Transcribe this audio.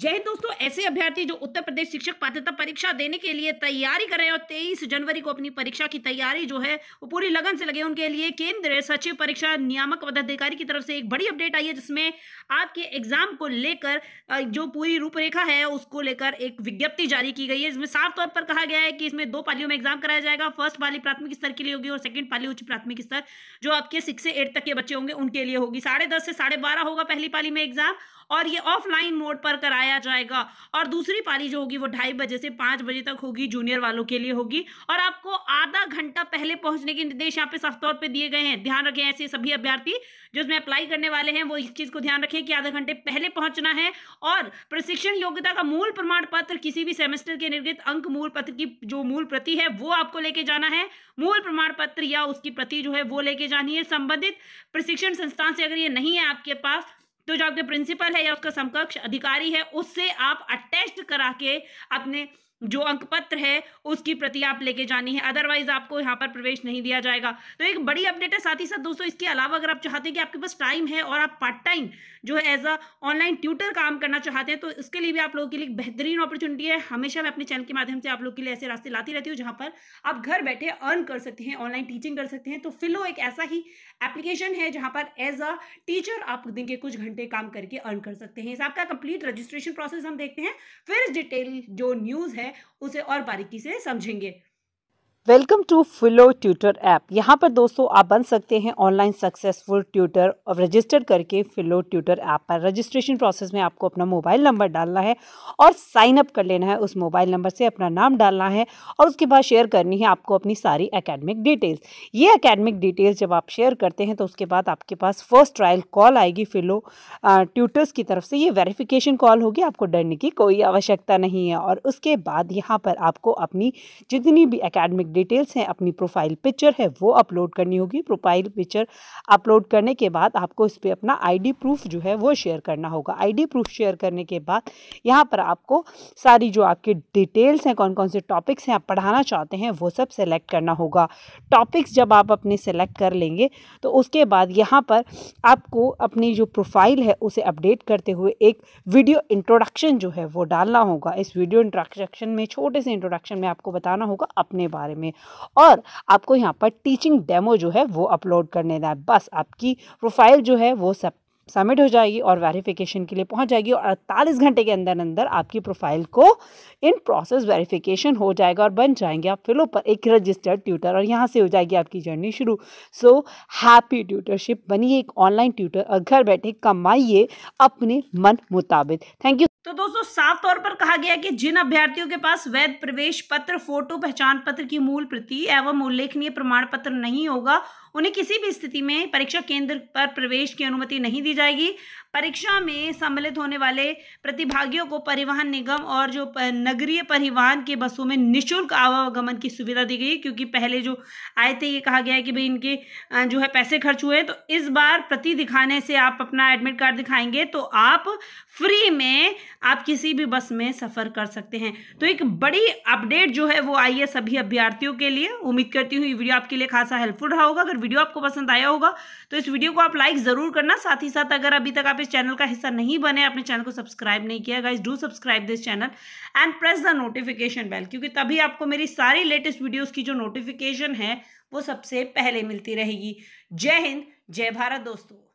जय हिंद दोस्तों ऐसे अभ्यर्थी जो उत्तर प्रदेश शिक्षक पात्रता परीक्षा देने के लिए तैयारी कर रहे हैं और तेईस जनवरी को अपनी परीक्षा की तैयारी जो है वो पूरी लगन से लगे उनके लिए केंद्र सचिव परीक्षा नियामक पदाधिकारी की तरफ से एक बड़ी अपडेट आई है जिसमें आपके एग्जाम को लेकर जो पूरी रूपरेखा है उसको लेकर एक विज्ञप्ति जारी की गई है इसमें साफ तौर पर कहा गया है कि इसमें दो पालियों में एग्जाम कराया जाएगा फर्स्ट पाली प्राथमिक स्तर के लिए होगी और सेकेंड पाली उच्च प्राथमिक स्तर जो आपके सिक्स से एट तक के बच्चे होंगे उनके लिए होगी साढ़े से साढ़े होगा पहली पाली में एग्जाम और ये ऑफलाइन मोड पर कराया जाएगा और दूसरी पारी जो होगी वो ढाई बजे से पाँच बजे तक होगी जूनियर वालों के लिए होगी और आपको आधा घंटा पहले पहुंचने के निर्देश यहाँ पे साफ तौर पर दिए गए हैं ध्यान रखें ऐसे सभी अभ्यर्थी जो इसमें अप्लाई करने वाले हैं वो इस चीज़ को ध्यान रखें कि आधा घंटे पहले पहुंचना है और प्रशिक्षण योग्यता का मूल प्रमाण पत्र किसी भी सेमेस्टर के निर्गत अंक मूल पत्र की जो मूल प्रति है वो आपको लेके जाना है मूल प्रमाण पत्र या उसकी प्रति जो है वो लेके जानी है संबंधित प्रशिक्षण संस्थान से अगर ये नहीं है आपके पास तो जो आपके प्रिंसिपल है या उसका समकक्ष अधिकारी है उससे आप अटेस्ट करा के अपने जो अंक पत्र है उसकी प्रति आप लेके जानी है अदरवाइज आपको यहाँ पर प्रवेश नहीं दिया जाएगा तो एक बड़ी अपडेट है साथ ही साथ दोस्तों इसके अलावा अगर आप चाहते हैं कि आपके पास टाइम है और आप पार्ट टाइम जो है एज अ ऑनलाइन ट्यूटर काम करना चाहते हैं तो इसके लिए भी आप लोगों के लिए बेहतरीन अपॉर्चुनिटी है हमेशा मैं अपने चैनल के माध्यम से आप लोग के लिए ऐसे रास्ते लाती रहती हूँ जहाँ पर आप घर बैठे अर्न कर सकते हैं ऑनलाइन टीचिंग कर सकते हैं तो फिलो एक ऐसा ही एप्लीकेशन है जहाँ पर एज अ टीचर आप दिन के कुछ घंटे काम करके अर्न कर सकते हैं इस आपका कंप्लीट रजिस्ट्रेशन प्रोसेस हम देखते हैं फिर डिटेल जो न्यूज़ है उसे और बारीकी से समझेंगे welcome to Filo tutor app यहाँ पर दोस्तों आप बन सकते हैं ऑनलाइन सक्सेसफुल ट्यूटर और रजिस्टर करके फिलो ट्यूटर ऐप पर रजिस्ट्रेशन प्रोसेस में आपको अपना मोबाइल नंबर डालना है और साइन अप कर लेना है उस मोबाइल नंबर से अपना नाम डालना है और उसके बाद शेयर करनी है आपको अपनी सारी अकेडमिक डिटेल्स ये अकेडमिक डिटेल्स जब आप शेयर करते हैं तो उसके बाद आपके पास फर्स्ट ट्रायल कॉल आएगी फिलो ट्यूटर्स की तरफ से ये वेरीफिकेशन कॉल होगी आपको डरने की कोई आवश्यकता नहीं है और उसके बाद यहाँ पर आपको अपनी जितनी भी अकेडमिक डिटेल्स हैं अपनी प्रोफाइल पिक्चर है वो अपलोड करनी होगी प्रोफाइल पिक्चर अपलोड करने के बाद आपको इस पर अपना आईडी प्रूफ जो है वो शेयर करना होगा आईडी प्रूफ शेयर करने के बाद यहाँ पर आपको सारी जो आपके डिटेल्स हैं कौन कौन से टॉपिक्स हैं आप पढ़ाना चाहते हैं वो सब सेलेक्ट करना होगा टॉपिक्स जब आप अपने सेलेक्ट कर लेंगे तो उसके बाद यहाँ पर आपको अपनी जो प्रोफाइल है उसे अपडेट करते हुए एक वीडियो इंट्रोडक्शन जो है वो डालना होगा इस वीडियो इंट्रोडक्शन में छोटे से इंट्रोडक्शन में आपको बताना होगा अपने बारे में में और आपको यहाँ पर टीचिंग डेमो जो है वो अपलोड करने देना है बस आपकी प्रोफाइल जो है वो सब सबमिट हो जाएगी और वेरिफिकेशन के लिए पहुंच जाएगी और 48 घंटे के अंदर अंदर आपकी प्रोफाइल को इन प्रोसेस वेरिफिकेशन हो जाएगा और बन जाएंगे आप फिलो पर एक रजिस्टर्ड ट्यूटर और यहां से हो जाएगी आपकी जर्नी शुरू सो हैप्पी ट्यूटरशिप बनिए एक ऑनलाइन ट्यूटर और घर बैठे कमाइए अपने मन मुताबिक थैंक यू तो दोस्तों साफ तौर पर कहा गया कि जिन अभ्यर्थियों के पास वैध प्रवेश पत्र फोटो पहचान पत्र की मूल प्रति एवं उल्लेखनीय प्रमाण पत्र नहीं होगा उन्हें किसी भी स्थिति में परीक्षा केंद्र पर प्रवेश की अनुमति नहीं दी जाएगी परीक्षा में सम्मिलित होने वाले प्रतिभागियों को परिवहन निगम और जो नगरीय परिवहन के बसों में निःशुल्क आवागमन की सुविधा दी गई क्योंकि पहले जो आए थे ये कहा गया है कि भाई इनके जो है पैसे खर्च हुए तो इस बार प्रति दिखाने से आप अपना एडमिट कार्ड दिखाएंगे तो आप फ्री में आप किसी भी बस में सफ़र कर सकते हैं तो एक बड़ी अपडेट जो है वो आई है सभी अभ्यर्थियों के लिए उम्मीद करती हूँ ये वीडियो आपके लिए खासा हेल्पफुल रहा होगा अगर वीडियो आपको पसंद आया होगा तो इस वीडियो को आप लाइक ज़रूर करना साथ ही साथ अगर अभी तक आप इस चैनल का हिस्सा नहीं बने अपने चैनल को सब्सक्राइब नहीं किया guys do subscribe this channel and press the notification bell क्योंकि तभी आपको मेरी सारी लेटेस्ट वीडियोस की जो नोटिफिकेशन है वो सबसे पहले मिलती रहेगी जय हिंद जय भारत दोस्तों